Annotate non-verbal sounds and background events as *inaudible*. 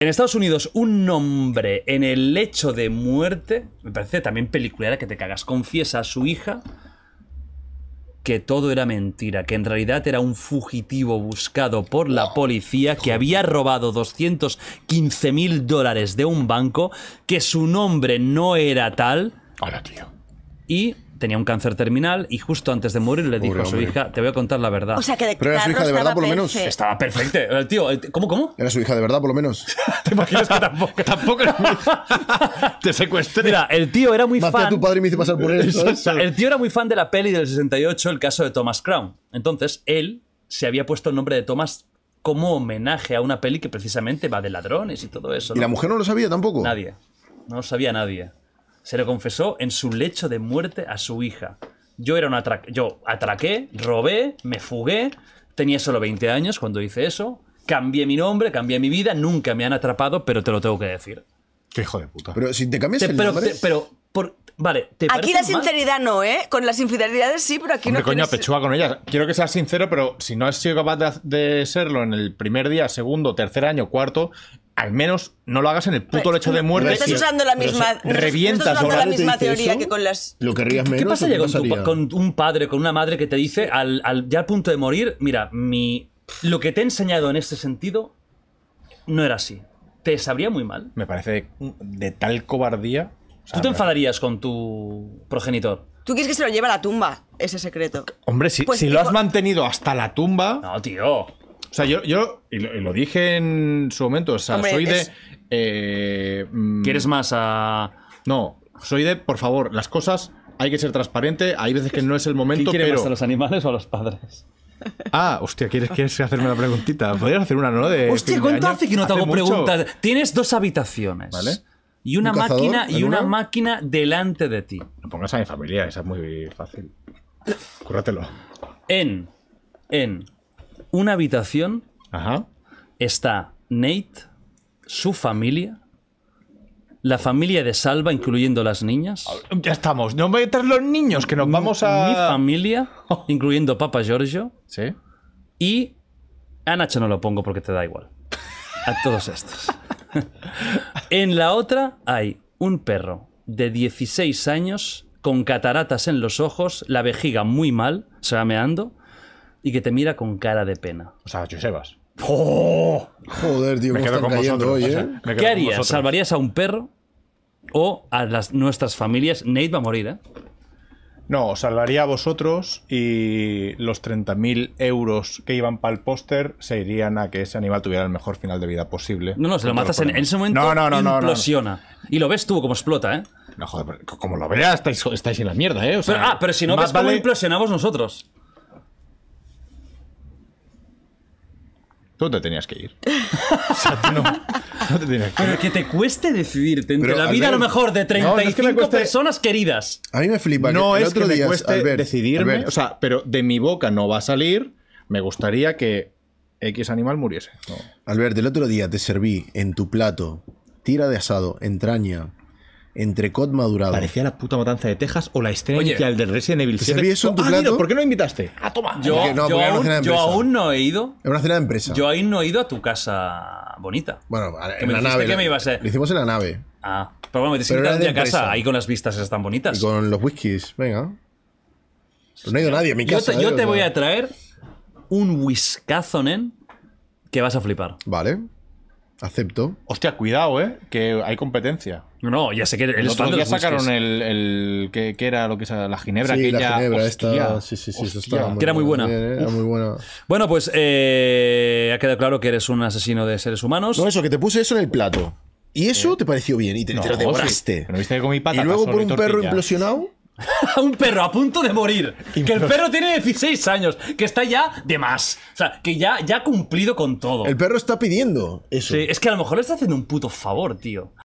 En Estados Unidos, un hombre en el lecho de muerte, me parece también peliculera que te cagas, confiesa a su hija que todo era mentira, que en realidad era un fugitivo buscado por la policía que había robado 215 mil dólares de un banco, que su nombre no era tal. Ahora, tío. Y tenía un cáncer terminal y justo antes de morir le dijo a su hija, te voy a contar la verdad. Pero era su hija de verdad, por lo menos. Estaba perfecto. El tío, ¿cómo, cómo? Era su hija de verdad, por lo menos. *laughs* ¿Te imaginas que tampoco? *laughs* Tampoco *laughs* te secuestré. Mira, el tío era muy fan. a tu padre me hice pasar por él. el tío era muy fan de la peli del 68, el caso de Thomas Crown. Entonces, él se había puesto el nombre de Thomas como homenaje a una peli que precisamente va de ladrones y todo eso. ¿Y la mujer no lo sabía tampoco? Nadie. No lo sabía nadie se le confesó en su lecho de muerte a su hija. Yo era un yo atraqué, robé, me fugué, tenía solo 20 años cuando hice eso, cambié mi nombre, cambié mi vida, nunca me han atrapado, pero te lo tengo que decir. Qué hijo de puta. Pero si te cambias el nombre... vale, Aquí la sinceridad no, ¿eh? Con las infidelidades sí, pero aquí Hombre, no. coño, pechuga con ella. Quiero que seas sincero, pero si no has sido capaz de, serlo en el primer día, segundo, tercer año, cuarto, al menos no lo hagas en el puto lecho de muerte. estás usando la misma, revientas teoría que con las. Lo querrías menos. ¿Qué pasa con, un padre, con una madre que te dice, ya al punto de morir, mira, mi, lo que te he enseñado en este sentido no era así. Te sabría muy mal. Me parece de, tal cobardía. ¿Tú te enfadarías con tu progenitor? Tú quieres que se lo lleve a la tumba, ese secreto. Hombre, sí. Pues si lo has mantenido hasta la tumba. No, tío. O sea, yo, yo lo, dije en su momento, o sea, soy de... Eh, mm, ¿Quieres más a...? No, soy de, por favor, las cosas hay que ser transparente, hay veces que no es el momento, ¿Quién quiere a los animales o a los padres? Ah, hostia, ¿quieres, ¿quieres hacerme una preguntita? Podrías hacer una, ¿no? hostia, ¿cuánto hace que no te hago preguntas? Tienes dos habitaciones. ¿Vale? Y una máquina y una, máquina delante de ti. No pongas a mi familia, esa es muy fácil. Cúrratelo. En en una habitación está Nate, su familia, la familia de Salva, incluyendo las niñas. Ya estamos, no metas los niños, que nos vamos a. Mi familia, incluyendo Papa Giorgio. Sí. Y. A Nacho no lo pongo porque te da igual. A todos estos. *laughs* en la otra hay un perro de 16 años con cataratas en los ojos, la vejiga muy mal, se va meando, y que te mira con cara de pena. O sea, Josebas. ¡Oh! Joder, tío, me quedo con vosotros, hoy, ¿eh? ¿Qué harías? ¿Salvarías a un perro o a las, nuestras familias? Nate va a morir, ¿eh? No, salvaría a vosotros y los 30.000 euros que iban para el póster se irían a que ese animal tuviera el mejor final de vida posible. No, no, se lo matas en, ese momento. No, no, implosiona. Y lo ves tú como explota, ¿eh? No, joder, como lo veas, estáis, en la mierda, ¿eh? pero, ah, pero si no ves vale... cómo implosionamos nosotros. te tenías que ir. *laughs* no, te tenías que ir. Pero que te cueste decidirte entre la vida a lo mejor de 35 personas queridas. A mí me flipa. No que, es otro día, cueste decidirme, o sea, pero de mi boca no va a salir. Me gustaría que X animal muriese. Al Albert, el otro día te serví en tu plato tira de asado, entraña, entre cod madurado. Parecía la puta matanza de Texas o la escena del Resident Evil 7. Pues en ah, tu ¿Por qué no invitaste? Ah, toma. Yo, aún, no he ido. Es una cena de empresa. Yo aún no he ido a tu casa bonita. Bueno, en la nave. Que me iba a... Lo hicimos en la nave. Ah, pero bueno, me te a casa ahí con las vistas esas tan bonitas. Y con los whiskies, venga. Pero no ha ido nadie a mi casa. Yo yo eh, te voy a traer un whiskazonen que vas a flipar. Vale. Acepto. Hostia, cuidado, ¿eh? Que hay competencia. No, ya sé que el otro día sacaron el, el que, era lo que la ginebra sí, la ginebra esta, sí, sí, sí, que era muy buena. Eh, era muy buena. Bueno, pues eh, ha quedado claro que eres un asesino de seres humanos. No, eso que te puse eso en el plato. Y eso eh, te pareció bien y te, lo devoraste. viste con pata y luego por un perro implosionado *laughs* un perro a punto de morir. Que el perro tiene 16 años, que está ya de más. O sea, que ya, ya ha cumplido con todo. El perro está pidiendo eso. es que a lo mejor le está haciendo un puto favor, tío.